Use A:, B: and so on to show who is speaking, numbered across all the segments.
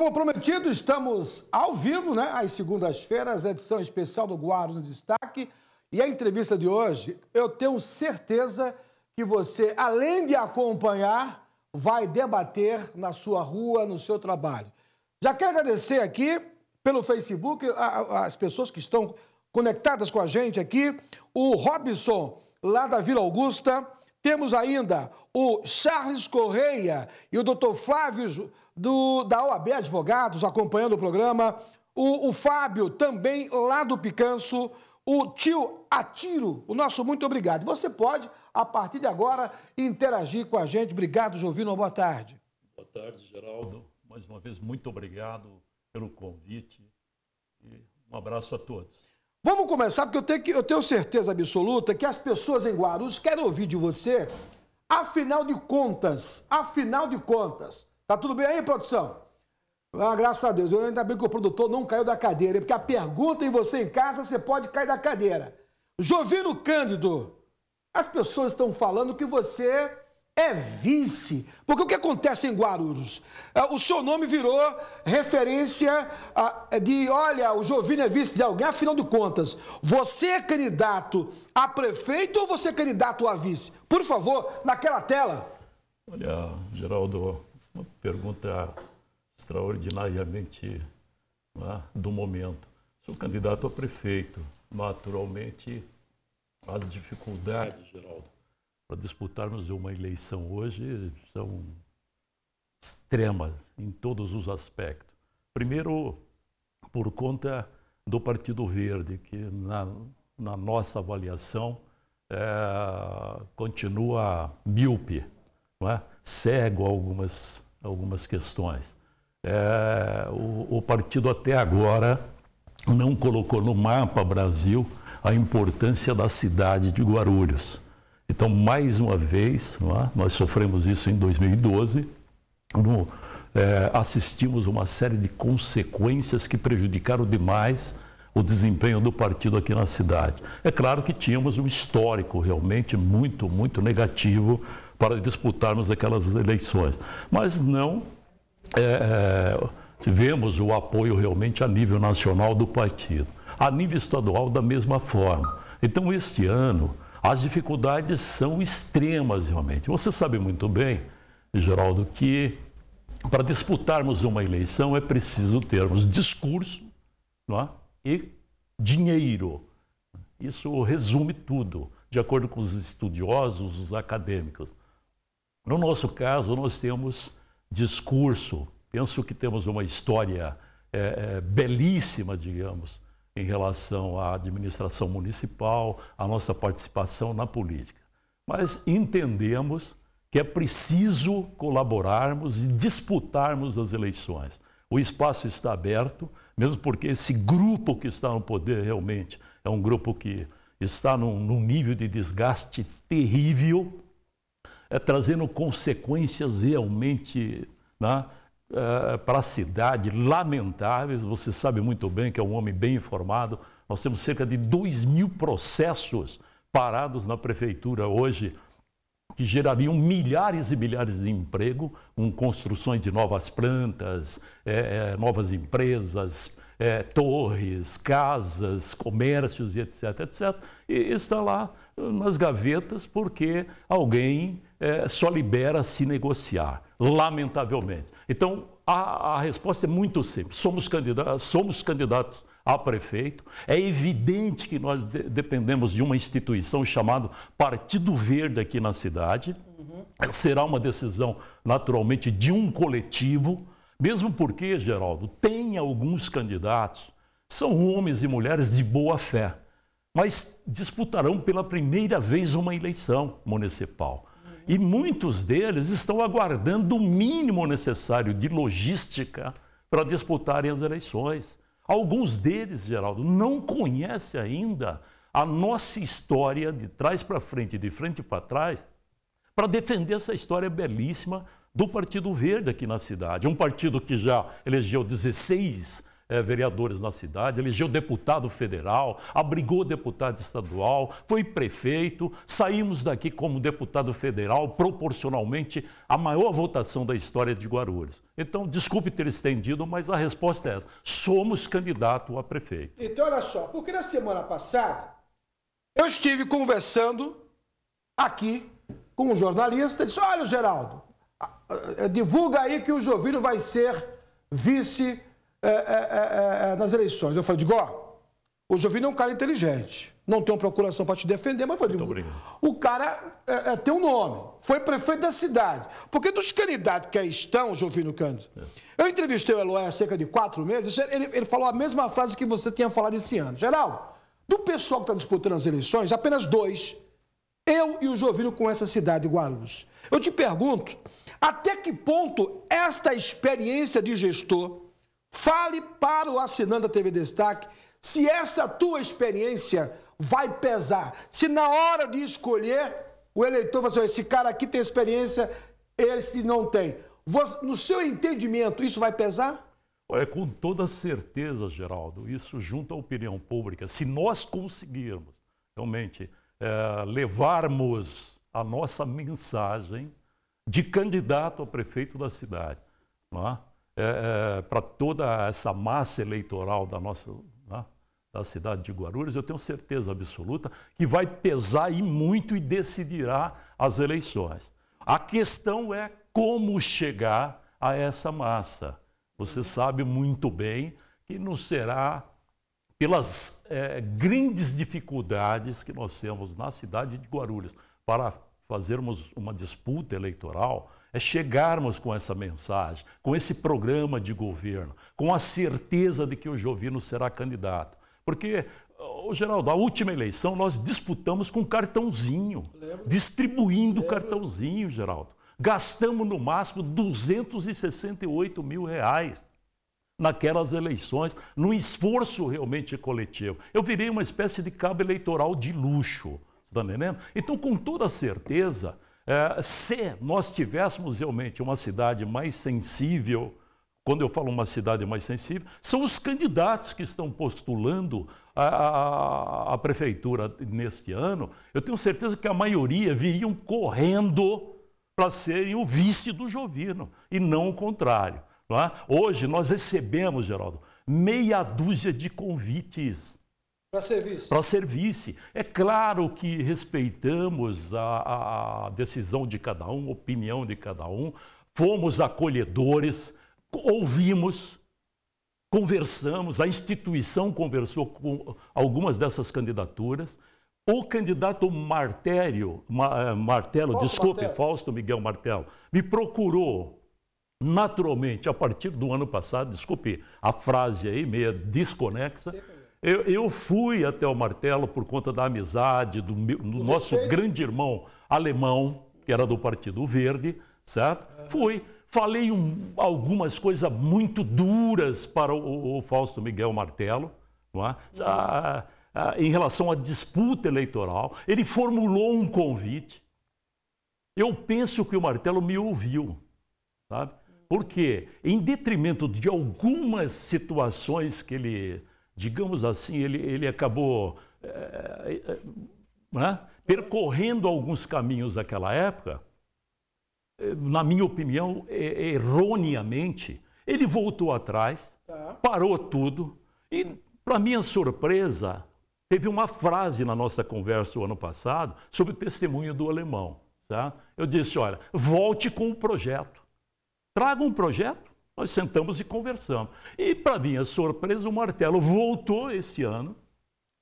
A: Como prometido, estamos ao vivo, né? Às segundas-feiras, edição especial do Guarda no Destaque. E a entrevista de hoje, eu tenho certeza que você, além de acompanhar, vai debater na sua rua, no seu trabalho. Já quero agradecer aqui pelo Facebook as pessoas que estão conectadas com a gente aqui. O Robson, lá da Vila Augusta. Temos ainda o Charles Correia e o Dr. Flávio do, da OAB Advogados acompanhando o programa. O, o Fábio, também lá do Picanço. O tio Atiro, o nosso muito obrigado. Você pode, a partir de agora, interagir com a gente. Obrigado, Jovino. Boa tarde.
B: Boa tarde, Geraldo. Mais uma vez, muito obrigado pelo convite. E um abraço a todos.
A: Vamos começar, porque eu tenho, que, eu tenho certeza absoluta que as pessoas em Guarulhos querem ouvir de você, afinal de contas, afinal de contas. Tá tudo bem aí, produção? Ah, graças a Deus. Eu ainda bem que o produtor não caiu da cadeira, porque a pergunta em você em casa, você pode cair da cadeira. Jovino Cândido, as pessoas estão falando que você é vice. Porque o que acontece em Guarulhos? É, o seu nome virou referência é, de, olha, o Jovino é vice de alguém, afinal de contas, você é candidato a prefeito ou você é candidato a vice? Por favor, naquela tela.
B: Olha, Geraldo, uma pergunta extraordinariamente é? do momento. Sou candidato a prefeito. Naturalmente, as dificuldades, Geraldo, para disputarmos uma eleição hoje são extremas em todos os aspectos. Primeiro, por conta do Partido Verde, que na, na nossa avaliação é, continua míope, não é? cego algumas, algumas questões. É, o, o, partido até agora não colocou no mapa Brasil a importância da cidade de Guarulhos. Então, mais uma vez, é? nós sofremos isso em 2012, no, é, assistimos uma série de consequências que prejudicaram demais o desempenho do partido aqui na cidade. É claro que tínhamos um histórico realmente muito, muito negativo para disputarmos aquelas eleições, mas não é, é tivemos o apoio realmente a nível nacional do partido. A nível estadual, da mesma forma. Então, este ano, as dificuldades são extremas, realmente. Você sabe muito bem, Geraldo, que para disputarmos uma eleição é preciso termos discurso é? e dinheiro. Isso resume tudo, de acordo com os estudiosos, os acadêmicos. No nosso caso, nós temos discurso. Penso que temos uma história é, é, belíssima, digamos, em relação à administração municipal, à nossa participação na política. Mas entendemos que é preciso colaborarmos e disputarmos as eleições. O espaço está aberto, mesmo porque esse grupo que está no poder realmente é um grupo que está num, num nível de desgaste terrível, é trazendo consequências realmente né, ah, para a cidade lamentáveis. Você sabe muito bem que é um homem bem informado. Nós temos cerca de 2 mil processos parados na prefeitura hoje, que gerariam milhares e milhares de emprego, com construções de novas plantas, é, é, novas empresas, é, torres, casas, comércios e etc, etc. E está lá nas gavetas porque alguém é, só libera se negociar, lamentavelmente. Então, a, a resposta é muito simples: somos candidatos, somos candidatos a prefeito. É evidente que nós de, dependemos de uma instituição chamada Partido Verde aqui na cidade. Uhum. Será uma decisão, naturalmente, de um coletivo, mesmo porque, Geraldo, tem alguns candidatos, são homens e mulheres de boa fé mas disputarão pela primeira vez uma eleição municipal. E muitos deles estão aguardando o mínimo necessário de logística para disputarem as eleições. Alguns deles, Geraldo, não conhecem ainda a nossa história de trás para frente e de frente para trás para defender essa história belíssima do Partido Verde aqui na cidade. Um partido que já elegeu 16 é, vereadores na cidade, elegeu deputado federal, abrigou deputado estadual, foi prefeito, saímos daqui como deputado federal, proporcionalmente a maior votação da história de Guarulhos. Então, desculpe ter estendido, mas a resposta é essa: somos candidato a prefeito.
A: Então, olha só, porque na semana passada eu estive conversando aqui com um jornalista e disse: olha, Geraldo, divulga aí que o Jovino vai ser vice é é, é, é, é, nas eleições. Eu falei, digo, ó, o Jovino é um cara inteligente. Não tem uma procuração para te defender, mas eu falei, digo, o cara tem um nome. Foi prefeito da cidade. Porque dos candidatos que aí estão, Jovino Cândido, eu entrevistei o Eloy há cerca de quatro meses, ele, ele falou a mesma frase que você tinha falado esse ano. geral, do pessoal que está disputando as eleições, apenas dois eu e o Jovino com essa cidade Guarulhos. Eu te pergunto, até que ponto esta experiência de gestor Fale para o assinante da TV Destaque se essa tua experiência vai pesar. Se na hora de escolher, o eleitor vai dizer, esse cara aqui tem experiência, esse não tem. Você, no seu entendimento, isso vai pesar?
B: Olha, com toda certeza, Geraldo, isso junto à opinião pública. Se nós conseguirmos realmente é, levarmos a nossa mensagem de candidato a prefeito da cidade, não é? é, é para toda essa massa eleitoral da nossa né, da cidade de Guarulhos, eu tenho certeza absoluta que vai pesar e muito e decidirá as eleições. A questão é como chegar a essa massa. Você uhum. sabe muito bem que não será pelas é, grandes dificuldades que nós temos na cidade de Guarulhos para fazermos uma disputa eleitoral é chegarmos com essa mensagem, com esse programa de governo, com a certeza de que o Jovino será candidato. Porque, oh, Geraldo, a última eleição nós disputamos com cartãozinho, Lembra? distribuindo Lembra? cartãozinho, Geraldo. Gastamos no máximo 268 mil reais naquelas eleições, num esforço realmente coletivo. Eu virei uma espécie de cabo eleitoral de luxo, está entendendo? Então, com toda certeza, é, se nós tivéssemos realmente uma cidade mais sensível, quando eu falo uma cidade mais sensível, são os candidatos que estão postulando a, a, a prefeitura neste ano. Eu tenho certeza que a maioria viriam correndo para serem o vice do Jovino e não o contrário. Não é? Hoje nós recebemos, Geraldo, meia dúzia de convites para serviço. Para serviço. É claro que respeitamos a, a, decisão de cada um, a opinião de cada um, fomos acolhedores, ouvimos, conversamos, a instituição conversou com algumas dessas candidaturas. O candidato Martério, eh, Martelo, Fausto desculpe, Martelo. Fausto Miguel Martelo, me procurou naturalmente a partir do ano passado, desculpe a frase aí meia desconexa. Sim eu, eu, fui até o martelo por conta da amizade do, meu, do nosso respeito. grande irmão alemão, que era do Partido Verde, certo? É. Fui. Falei um, algumas coisas muito duras para o, o Fausto Miguel Martelo, não é? Uhum. Ah, ah, em relação à disputa eleitoral. Ele formulou um convite. Eu penso que o Martelo me ouviu, sabe? Uhum. Porque, em detrimento de algumas situações que ele digamos assim, ele, ele acabou é, é, percorrendo alguns caminhos daquela época, eh, na minha opinião, erroneamente. Ele voltou atrás, tá. parou tudo e, para minha surpresa, teve uma frase na nossa conversa o ano passado sobre o testemunho do alemão. Tá? Eu disse: olha, volte com o projeto, traga um projeto nós sentamos e conversamos. E, para minha surpresa, o Martelo voltou esse ano,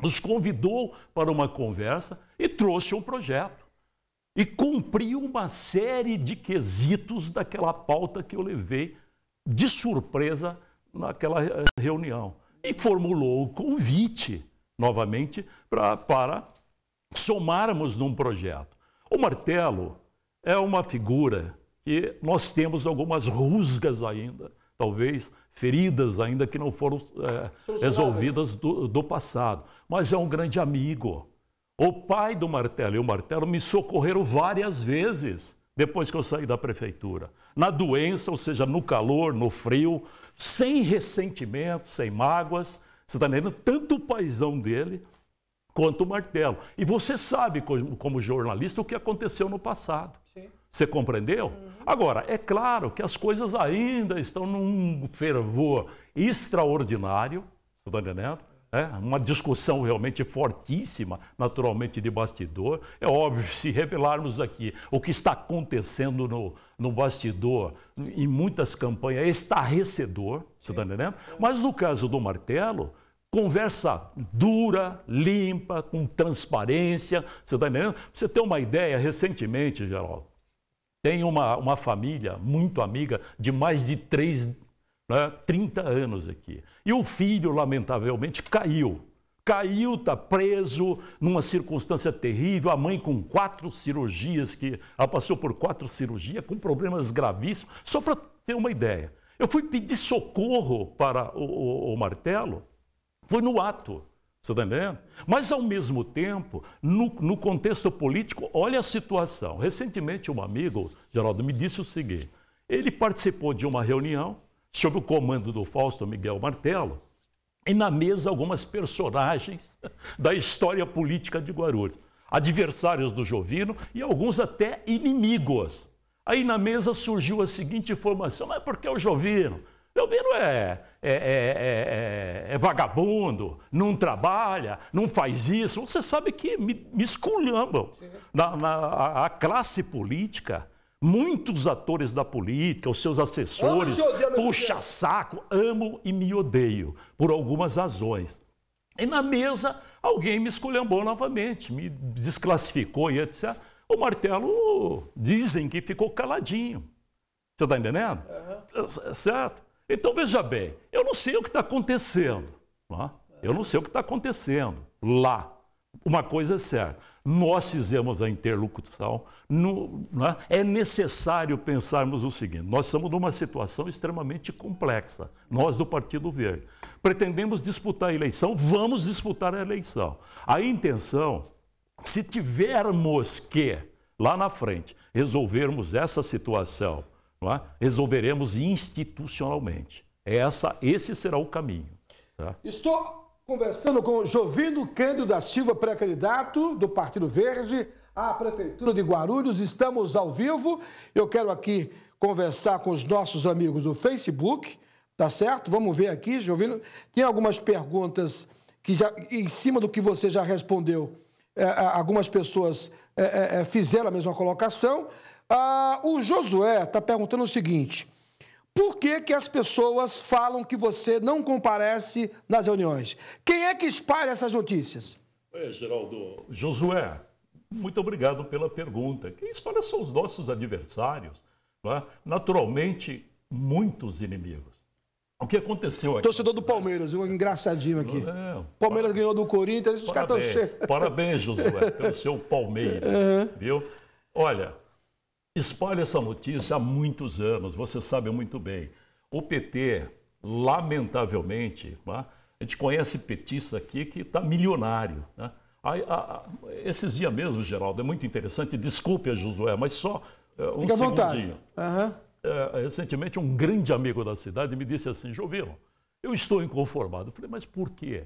B: nos convidou para uma conversa e trouxe um projeto. E cumpriu uma série de quesitos daquela pauta que eu levei de surpresa naquela eh, reunião. E formulou o convite, novamente, pra, para somarmos num projeto. O Martelo é uma figura e nós temos algumas rusgas ainda, talvez feridas ainda que não foram é, resolvidas do, do, passado. Mas é um grande amigo. O pai do Martelo e o Martelo me socorreram várias vezes depois que eu saí da prefeitura. Na doença, ou seja, no calor, no frio, sem ressentimento, sem mágoas. Você está entendendo? Tanto o paizão dele quanto o martelo. E você sabe, como jornalista, o que aconteceu no passado. Você compreendeu? Agora, é claro que as coisas ainda estão num fervor extraordinário, você está entendendo? É, uma discussão realmente fortíssima, naturalmente de bastidor. É óbvio, se revelarmos aqui o que está acontecendo no, no bastidor em muitas campanhas, é estarrecedor, você está entendendo? Mas no caso do martelo, conversa dura, limpa, com transparência, você está entendendo? Pra você ter uma ideia, recentemente, Geraldo, tem uma, uma família muito amiga de mais de três né, 30 anos aqui. E o filho, lamentavelmente, caiu. Caiu, está preso numa circunstância terrível. A mãe com quatro cirurgias, que ela passou por quatro cirurgias, com problemas gravíssimos. Só para ter uma ideia, eu fui pedir socorro para o, o, o martelo, foi no ato. Você está entendendo? Mas, ao mesmo tempo, no, no, contexto político, olha a situação. Recentemente, um amigo, Geraldo, me disse o seguinte: ele participou de uma reunião sob o comando do Fausto Miguel Martelo e na mesa algumas personagens da história política de Guarulhos, adversários do Jovino e alguns até inimigos. Aí na mesa surgiu a seguinte informação: mas por que o Jovino? Jovino é é é, é, é, é, vagabundo, não trabalha, não faz isso. Você sabe que me, me esculhambam. Na, na a, a, classe política, muitos atores da política, os seus assessores, puxa saco, amo e me odeio, por algumas razões. E na mesa, alguém me esculhambou novamente, me desclassificou e etc. O martelo, dizem que ficou caladinho. Você está entendendo? Uhum. Certo? Então, veja bem, eu não sei o que está acontecendo. Não é? Eu não sei o que está acontecendo lá. Uma coisa é certa, nós fizemos a interlocução. No, é? é necessário pensarmos o seguinte: nós estamos numa situação extremamente complexa, nós do Partido Verde. Pretendemos disputar a eleição, vamos disputar a eleição. A intenção, se tivermos que, lá na frente, resolvermos essa situação é? resolveremos institucionalmente. Essa, esse será o caminho.
A: Tá? Estou conversando com Jovino Cândido da Silva, pré-candidato do Partido Verde à Prefeitura de Guarulhos. Estamos ao vivo. Eu quero aqui conversar com os nossos amigos do Facebook, tá certo? Vamos ver aqui, Jovino. Tem algumas perguntas que já, em cima do que você já respondeu, é, algumas pessoas é, é, fizeram a mesma colocação. Ah, o Josué está perguntando o seguinte: por que, que as pessoas falam que você não comparece nas reuniões? Quem é que espalha essas notícias?
B: Oi, Geraldo. Josué, muito obrigado pela pergunta. Quem espalha são os nossos adversários, é? naturalmente, muitos inimigos. O que
A: aconteceu aqui? Torcedor do Palmeiras, um engraçadinho aqui. Palmeiras ganhou do Corinthians, os caras estão cheios. Parabéns, Josué, pelo
B: seu Palmeiras. Uhum. Viu? Olha, espalha essa notícia há muitos anos, você sabe muito bem. O PT, lamentavelmente, né? a gente conhece petista aqui que está milionário. Né? A, a, esses dias mesmo, Geraldo, é muito interessante, desculpe a Josué, mas só é, um Fica segundinho. Uhum. É, recentemente, um grande amigo da cidade me disse assim, Jovino, eu estou inconformado. Eu falei, mas por quê?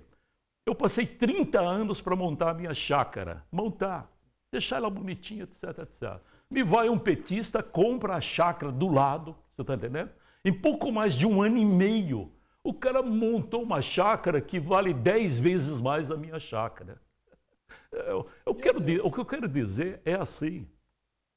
B: Eu passei 30 anos para montar a minha chácara, montar, deixar ela bonitinha, etc, etc. Me vai um petista, compra a chácara do lado, você está entendendo? Em pouco mais de um ano e meio, o cara montou uma chácara que vale dez vezes mais a minha chácara. É, eu, eu quero, o que eu quero dizer é assim: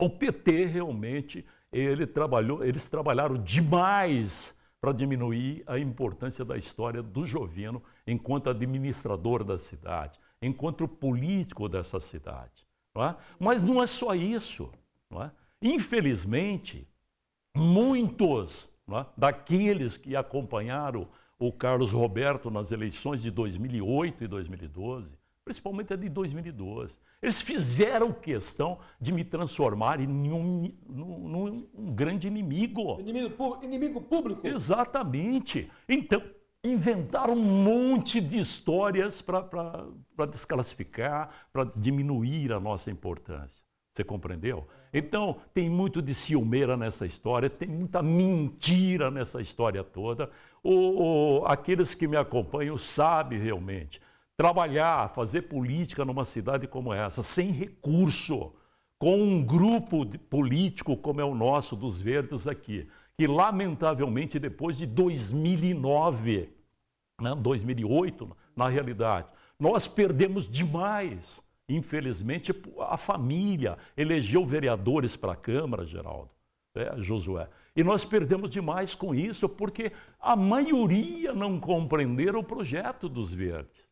B: o PT realmente ele trabalhou, eles trabalharam demais para diminuir a importância da história do Jovino enquanto administrador da cidade, enquanto político dessa cidade. Não é? Mas não é só isso. É? Infelizmente, muitos é? daqueles que acompanharam o Carlos Roberto nas eleições de 2008 e 2012, principalmente a de 2012, eles fizeram questão de me transformar em um, num, num, grande inimigo. inimigo. Inimigo público? Exatamente. Então, inventaram um monte de histórias para desclassificar, para diminuir a nossa importância. Você compreendeu? Então, tem muito de ciumeira nessa história, tem muita mentira nessa história toda. O, o, aqueles que me acompanham sabem realmente. Trabalhar, fazer política numa cidade como essa, sem recurso, com um grupo político como é o nosso, dos Verdes aqui, que lamentavelmente depois de 2009, né, 2008, na realidade, nós perdemos demais. Infelizmente, a família elegeu vereadores para a Câmara, Geraldo, é, Josué. E nós perdemos demais com isso, porque a maioria não compreenderam o projeto dos verdes.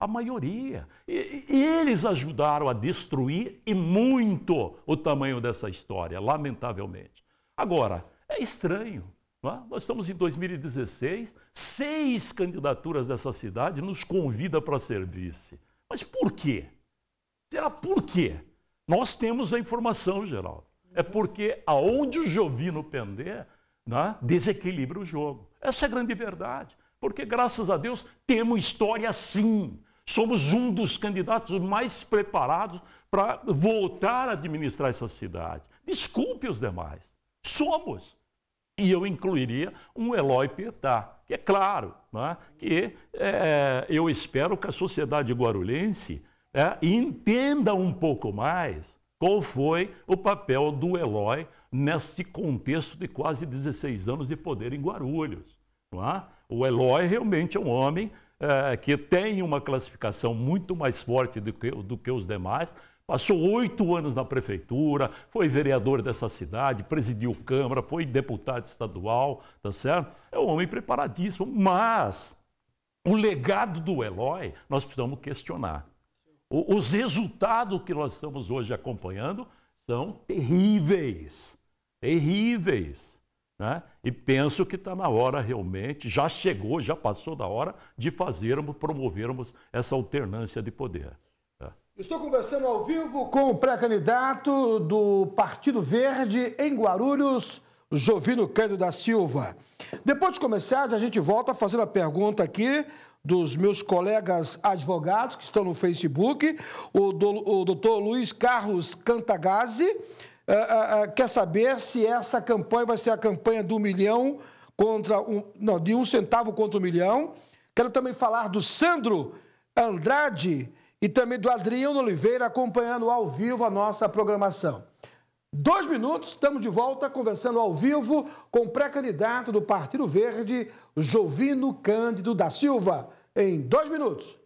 B: A maioria. E, e eles ajudaram a destruir e muito o tamanho dessa história, lamentavelmente. Agora, é estranho. É? Nós estamos em 2016, seis candidaturas dessa cidade nos convida para servir-se. Mas por quê? Será por quê? Nós temos a informação, Geraldo. É porque aonde o Jovino pender, né, desequilibra o jogo. Essa é a grande verdade. Porque, graças a Deus, temos história assim. Somos um dos candidatos mais preparados para voltar a administrar essa cidade. Desculpe os demais. Somos. E eu incluiria um Eloy Petá, que é claro, né, que é, eu espero que a sociedade guarulhense é, e entenda um pouco mais qual foi o papel do Eloy nesse contexto de quase 16 anos de poder em Guarulhos. É? O Eloy realmente é um homem é, que tem uma classificação muito mais forte do que, do que os demais. Passou oito anos na prefeitura, foi vereador dessa cidade, presidiu Câmara, foi deputado estadual, tá certo? É um homem preparadíssimo, mas o legado do Eloy nós precisamos questionar os resultados que nós estamos hoje acompanhando são terríveis, terríveis. Né? E penso que está na hora realmente, já chegou, já passou da hora de fazermos, promovermos essa alternância de poder.
A: Né? Estou conversando ao vivo com o pré-candidato do Partido Verde em Guarulhos, Jovino Cândido da Silva. Depois de comerciais, a gente volta fazendo a pergunta aqui dos meus colegas advogados que estão no Facebook, o, do, o doutor Luiz Carlos Cantagazzi, uh, uh, quer saber se essa campanha vai ser a campanha do milhão contra um. Não, de um centavo contra um milhão. Quero também falar do Sandro Andrade e também do Adriano Oliveira acompanhando ao vivo a nossa programação. Dois minutos, estamos de volta conversando ao vivo com o pré-candidato do Partido Verde, Jovino Cândido da Silva. Em dois minutos.